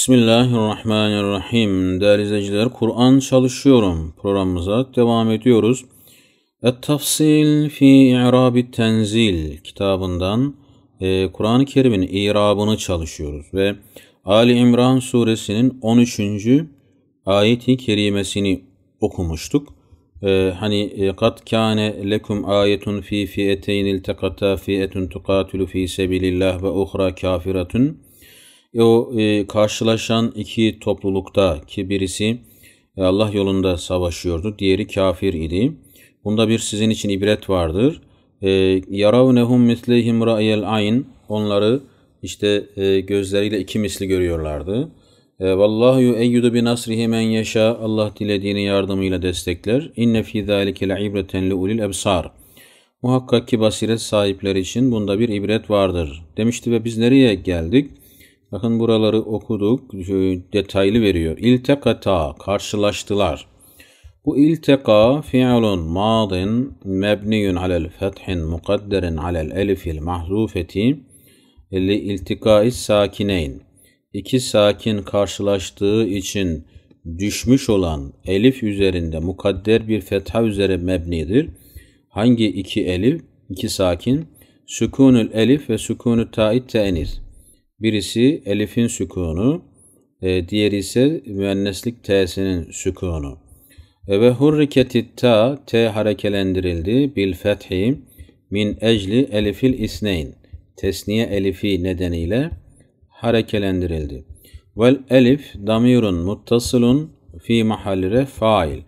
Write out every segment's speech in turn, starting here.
Bismillahirrahmanirrahim. Değerli izleyiciler, Kur'an çalışıyorum programımıza devam ediyoruz. Et-Tafsil fi İrabi Tenzil kitabından e, Kur'an-ı Kerim'in irabını çalışıyoruz ve Ali İmran suresinin 13. ayeti kerimesini okumuştuk. E, hani e, kat kâne lekum ayetun fi fiyeteynil tekata fiyetun tukatilu fi sebilillah ve uhra kafiratun e, o e, karşılaşan iki toplulukta ki birisi e, Allah yolunda savaşıyordu, diğeri kafir idi. Bunda bir sizin için ibret vardır. E, yaravnehum mislehim ra'yel ayn. Onları işte e, gözleriyle iki misli görüyorlardı. E, vallahu yu'eyyidu bi nasrihi men yeşâ. Allah dilediğini yardımıyla destekler. İnne fî zâlike le ibreten li ulil Muhakkak ki basiret sahipleri için bunda bir ibret vardır. Demişti ve biz nereye geldik? Bakın buraları okuduk. Detaylı veriyor. İltekata karşılaştılar. Bu ilteka fi'lun madin mebniyun alel fethin mukadderin alel elifil mahzufeti li iltikai sakineyn. İki sakin karşılaştığı için düşmüş olan elif üzerinde mukadder bir fetha üzere mebnidir. Hangi iki elif? iki sakin? Sükunul elif ve sükunü ta'id te'eniz. Birisi elifin sükunu, e, diğeri ise müenneslik t'sinin sükunu. E, ve hurriketit ta, t harekelendirildi bil fethi min ecli elifil isneyn. Tesniye elifi nedeniyle harekelendirildi. Vel elif damirun muttasilun fi mahallire fail.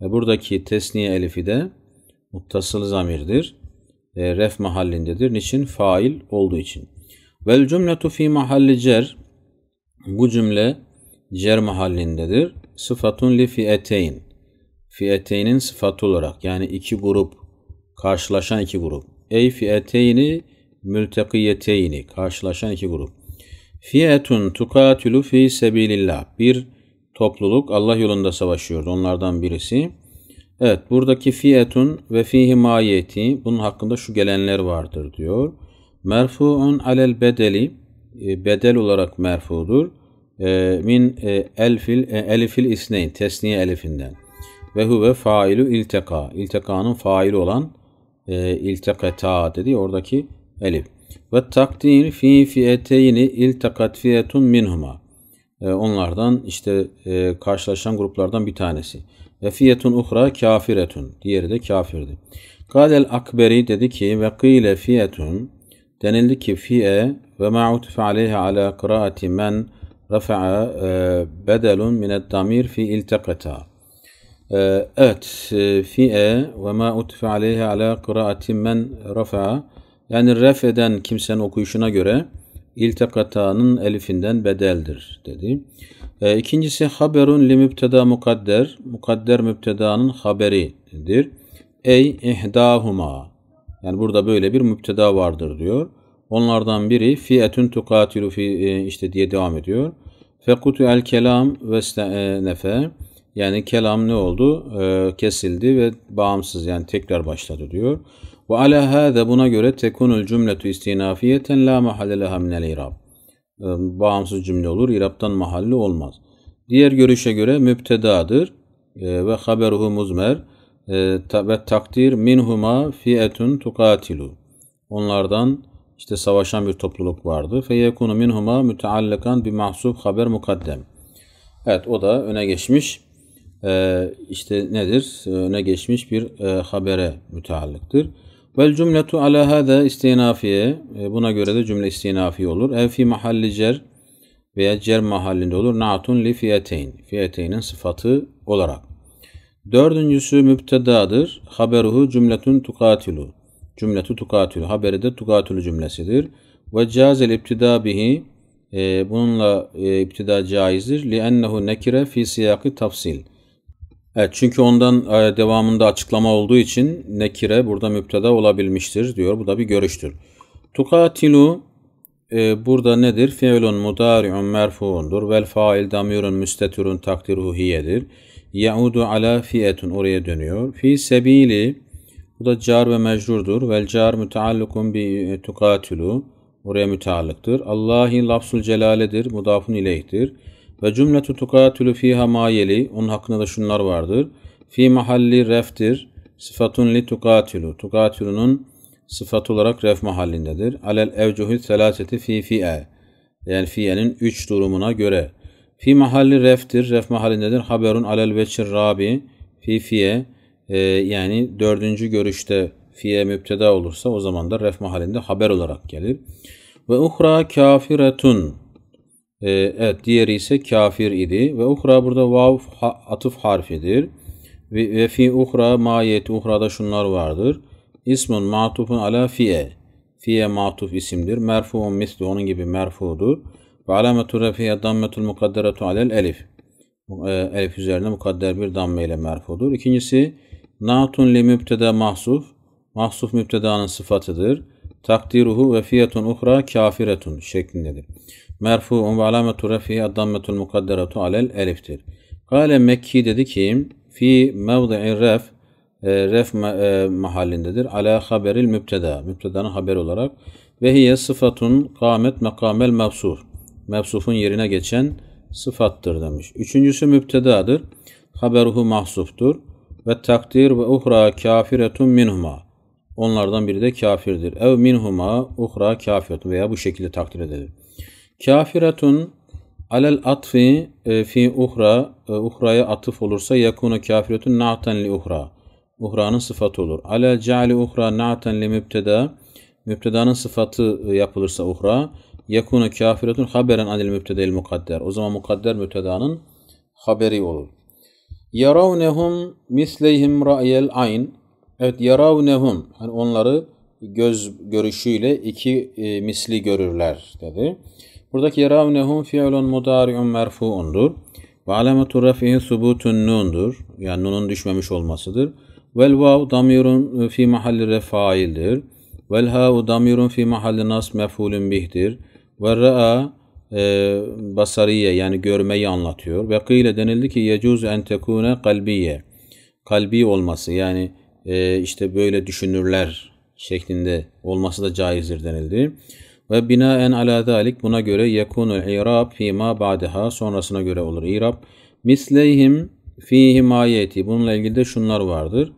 E, buradaki tesniye elifi de muttasıl zamirdir. E, ref mahallindedir. Niçin? Fail olduğu için. Vel cümletu fi mahalli cer. Bu cümle cer mahallindedir. Sıfatun li fiyeteyn. Fiyeteynin sıfatı olarak yani iki grup, karşılaşan iki grup. Ey fiyeteyni mültekiyeteyni. Karşılaşan iki grup. Fiyetun tukatilu fi sebilillah. Bir topluluk Allah yolunda savaşıyordu. Onlardan birisi. Evet buradaki fiyetun ve fihi mayeti bunun hakkında şu gelenler vardır diyor. Merfu'un alel bedeli e, bedel olarak merfudur. E, min e, elfil elifil isneyn tesniye elifinden. Ve huve failu iltika, İltekanın faili olan ilteketa dedi oradaki elif. Ve takdir fi fiyeteyni iltekat fiyetun minhuma. Onlardan işte karşılaşan gruplardan bir tanesi. Ve fiyetun uhra kafiretun. Diğeri de kafirdi. Kadel akberi dedi ki ve kıyle fiyetun denildi ki fi'e ve ma utfe aleyhe ala kıraati men rafa'a e, bedelun min damir fi iltekata. E, evet, e, fi'e ve ma utfe aleyhe ala kıraati men rafa'a yani ref eden kimsenin okuyuşuna göre iltekatanın elifinden bedeldir dedi. E, ikincisi haberun li mübteda mukadder. Mukadder mübtedanın haberidir. Ey ihdahuma. Yani burada böyle bir müpteda vardır diyor. Onlardan biri fiyetun tukatilu fi e, işte diye devam ediyor. Fekutu el kelam ve e, nefe yani kelam ne oldu? E, kesildi ve bağımsız yani tekrar başladı diyor. Ve ala hâze buna göre tekunul cümletu istinafiyeten la mahalle leha minel irab. bağımsız cümle olur. İrab'tan mahalli olmaz. Diğer görüşe göre müptedadır ve haberuhu muzmer ee, ve takdir minhuma fiyetun tukatilu. Onlardan işte savaşan bir topluluk vardı. Feyekunu minhuma müteallakan bir mahsub haber mukaddem. Evet o da öne geçmiş ee, işte nedir? Ee, öne geçmiş bir e, habere müteallıktır. Vel cümletu ala hada istinafiye. Ee, buna göre de cümle istinafi olur. Ev fi mahalli cer veya cer mahallinde olur. Naatun li fiyeteyn. Fiyeteynin sıfatı olarak. Dördüncüsü müptedadır. Haberuhu cümletun tukatilu. Cümletu tukatilu. Haberi de tukatilu cümlesidir. Ve cazel iptida bihi. E, bununla e, iptida caizdir. Liennehu nekire fi siyakı tafsil. Evet, çünkü ondan e, devamında açıklama olduğu için nekire burada müpteda olabilmiştir diyor. Bu da bir görüştür. Tukatilu e, burada nedir? Fiilun mudari'un merfuundur. Vel fail damirun müstetirun takdiruhiyedir. hiyedir. Yaudu ala fiyetun oraya dönüyor. Fi sebili bu da car ve mecrurdur. Vel car müteallukun bi tukatilu oraya müteallıktır. Allahi lafsul celaledir. Mudafun ileyhtir. Ve cümletu tukatilu fiha mayeli. Onun hakkında da şunlar vardır. Fi mahalli reftir. Sıfatun li tukatilu. Tukatilu'nun sıfat olarak ref mahallindedir. Alel evcuhü selaseti fi fi'e. Yani fi'enin üç durumuna göre. Fi mahalli reftir. Ref mahallindedir. Haberun alel veçir rabi. Fi fiye. Ee, yani dördüncü görüşte fiye müpteda olursa o zaman da ref mahallinde haber olarak gelir. Ve uhra kafiretun. E, evet diğeri ise kafir idi. Ve uhra burada vav atıf harfidir. Ve, fi uhra ma'yet uhrada şunlar vardır. İsmun matufun ala fiye. Fiye matuf isimdir. Merfuun misli onun gibi merfudur. Ve alametu refiye dammetul mukadderetu alel elif. E, elif üzerine mukadder bir damme ile merfudur. İkincisi naatun li mübteda mahsuf. Mahsuf mübtedanın sıfatıdır. Takdiruhu ve fiyatun uhra kafiretun şeklindedir. Merfu'un ve alametu refiye dammetul mukadderetu alel eliftir. Kale Mekki dedi ki fi mevdi'in ref e, ref ma, e, mahallindedir. Ala haberil mübteda. Mübtedanın haberi olarak. Ve hiye sıfatun kâmet mekamel mevsuf mevsufun yerine geçen sıfattır demiş. Üçüncüsü mübtedadır, Haberuhu mahsuftur. Ve takdir ve uhra kafiretun minhuma. Onlardan biri de kafirdir. Ev minhuma uhra kafiretun veya bu şekilde takdir edilir. Kafiretun alel atfi e, fi uhra e, uhraya atıf olursa yakunu kafiretun na'ten li uhra. Uhra'nın sıfatı olur. Alel ceali uhra na'ten li mübteda. Mübtedanın sıfatı e, yapılırsa uhra yekunu kafiretun haberen anil mübtedel mukadder. O zaman mukadder mübtedanın haberi olur. Yaravnehum misleyhim ra'yel ayn. Evet yaravnehum. yani onları göz görüşüyle iki e, misli görürler dedi. Buradaki yaravnehum fiilun mudari'un merfu'undur. Ve alametu refihi subutun nundur. Yani nunun düşmemiş olmasıdır. Vel vav damirun fi mahalli refaildir. Vel ha'u damirun fi mahalli nas mef'ulun bih'tir. Ve ra'a e, basariye yani görmeyi anlatıyor. Ve kıyle denildi ki yecuz en tekune kalbiye. Kalbi olması yani e, işte böyle düşünürler şeklinde olması da caizdir denildi. Ve bina en ala dalik buna göre yekunu irab fima ba'deha sonrasına göre olur irab. Misleyhim fi himayeti bununla ilgili de şunlar vardır.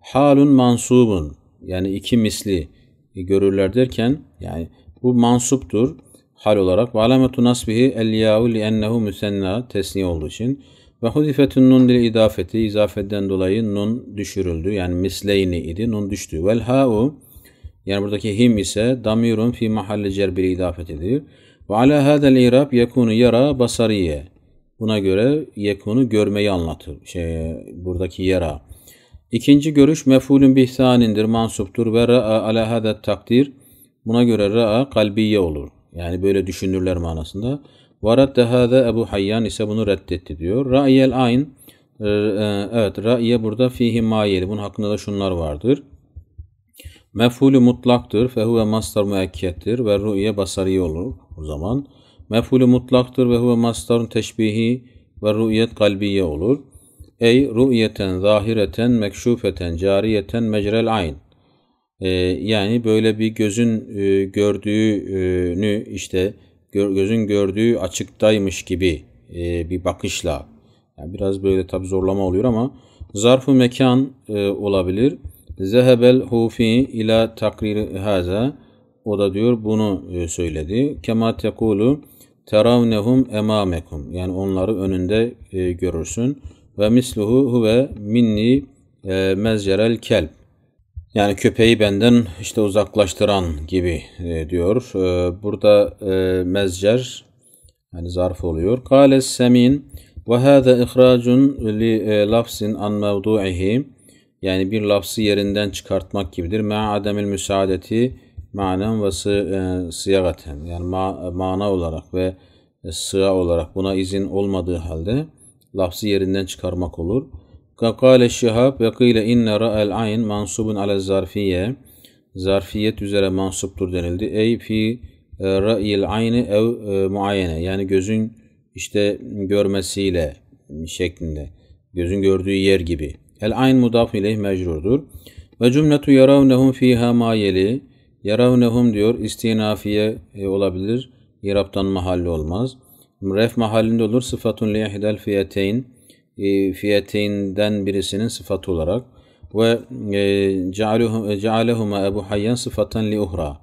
Halun mansubun yani iki misli görürler derken yani bu mansuptur hal olarak ve alametu nasbihi el yahu li ennehu müsenna tesni olduğu için ve hudifetün nun dil idafeti izafetten dolayı nun düşürüldü. Yani misleyni idi. Nun düştü. Vel ha'u yani buradaki him ise damirun fi mahalli cer bir idafetidir. Ve ala hadel irab yekunu yara basariye. Buna göre yekunu görmeyi anlatır. Şey, buradaki yara. İkinci görüş mefulün bihsanindir, mansuptur ve ra'a ala hadet takdir. Buna göre ra'a kalbiye olur. Yani böyle düşünürler manasında. Varat dehada Ebu Hayyan ise bunu reddetti diyor. Ra'yel ayn e, e, evet ra'iye burada fihi mayeli. Bunun hakkında da şunlar vardır. Mef'ulü mutlaktır. Fehuve mastar müekkettir ve ruye basari olur o zaman. Mef'ulü mutlaktır ve huve mastarun teşbihi ve ruyet kalbiye olur. Ey ru'yeten, zahireten, mekşufeten, cariyeten, mecrel ayn. Ee, yani böyle bir gözün e, gördüğünü işte gözün gördüğü açıktaymış gibi e, bir bakışla yani biraz böyle tabi zorlama oluyor ama zarfı mekan e, olabilir. Zehebel hufi ila takrir haza o da diyor bunu söyledi. Kema tekulu teravnehum emamekum. Yani onları önünde e, görürsün. Ve misluhu huve minni e, mezcerel kelb. Yani köpeği benden işte uzaklaştıran gibi e, diyor. E, burada e, mezcer yani zarf oluyor. Kale semin ve hâze ihracun li lafsin an mevdu'ihi yani bir lafzı yerinden çıkartmak gibidir. Ma ademil müsaadeti manen ve sıyagaten yani ma, mana olarak ve sıya olarak buna izin olmadığı halde lafzı yerinden çıkarmak olur. Kakale şihab ve kıyle inne ra'el ayn mansubun ale zarfiye. Zarfiyet üzere mansuptur denildi. Ey fi e, ra'il ayni ev e, muayene. Yani gözün işte görmesiyle şeklinde. Gözün gördüğü yer gibi. El ayn mudaf ileyh mecrurdur. Ve cümletu yaravnehum fiha mayeli. Yaravnehum diyor istinafiye e, olabilir. İraptan mahalli olmaz. Ref mahallinde olur. Sıfatun li ihdel fiyeteyn e, birisinin sıfatı olarak ve e, cealehuma Ebu Hayyan sıfatan li uhra.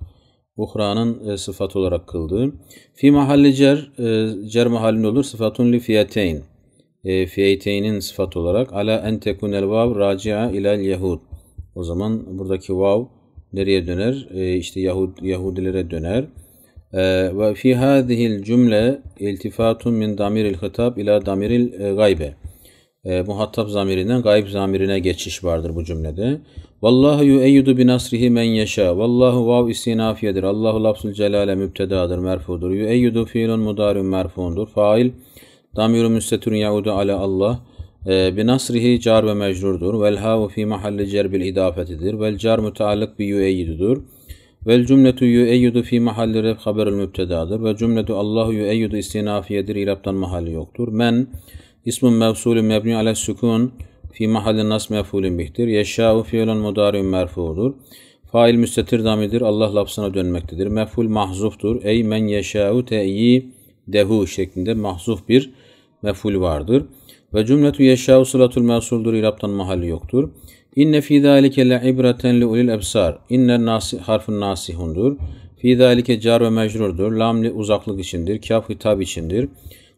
Uhra'nın e, sıfat olarak kıldı. Fi mahalli cer, e, cer mahallinde olur sıfatun li fiyeteyn. E, fiyeteynin sıfat olarak. Ala en tekunel vav raci'a ilel yehud. O zaman buradaki vav nereye döner? E, işte Yahud, Yahudilere döner. E, ve fi hadihil cümle iltifatun min damiril hitab ila damiril gaybe e, muhatap zamirinden gayb zamirine geçiş vardır bu cümlede. Vallahu yu'eyyidu bi nasrihi men yasha. Vallahu vav istinafiyedir. Allahu lafzul celale mübtedadır, merfudur. Yu'eyyidu fiilun mudarun merfundur. Fail damiru müstetirun yaudu ala Allah. E, bi nasrihi car ve mecrurdur. Vel havu fi mahalli cerbil idafetidir. Vel car müteallık bi yu'eyyidudur. Vel cümletu yu'eyyidu fi mahalli ref haberül mübtedadır. Ve cümletu Allahu yu'eyyidu istinafiyedir. İraptan mahalli yoktur. Men İsmun mevsulün mebni ala sükun fi mahallin nas mefulün bihtir. Yeşşâ'u fiilun mudari'un merfudur. Fail müstetir damidir. Allah lafzına dönmektedir. Meful mahzuftur. Ey men yeşâ'u te'yi dehu şeklinde mahzuf bir meful vardır. Ve cümletu yeşâ'u sılatul mevsuldur. İraptan mahalli yoktur. İnne fî zâlike le ibreten li ulil ebsar. İnne nasi, harfun nasihundur. Fî zâlike car ve mecrurdur. Lamli uzaklık içindir. Kâf hitap içindir.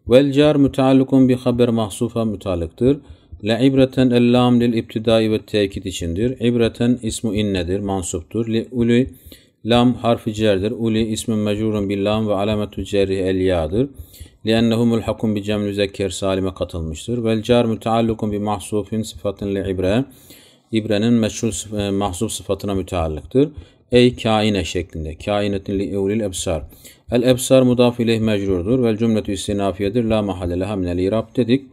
Vel car müteallukun bi haber mahsufa mütalıktır. La ibreten ellam lil ibtidai ve tekit içindir. İbreten ismu innedir, mansuptur. Li uli lam harfi cerdir. Uli ismi mecurun bil lam ve alametü cerri el yadır. لأنه ملحق بجمع مذكر سالمة katılmıştır. والجار متعلق sıfatın صفة لعبرة İbrenin meçhul e, mahzup sıfatına müteallıktır. Ey kaine şeklinde. kâinetin li evlil ebsar. El ebsar mudaf ileyh mecrurdur. Vel cümletü istinafiyedir. La mahale leha minel irab dedik.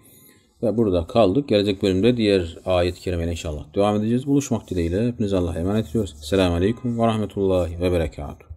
Ve burada kaldık. Gelecek bölümde diğer ayet-i kerimeyle inşallah devam edeceğiz. Buluşmak dileğiyle. Hepinize Allah'a emanet ediyoruz. Selamun Aleyküm ve Rahmetullahi ve Berekatuhu.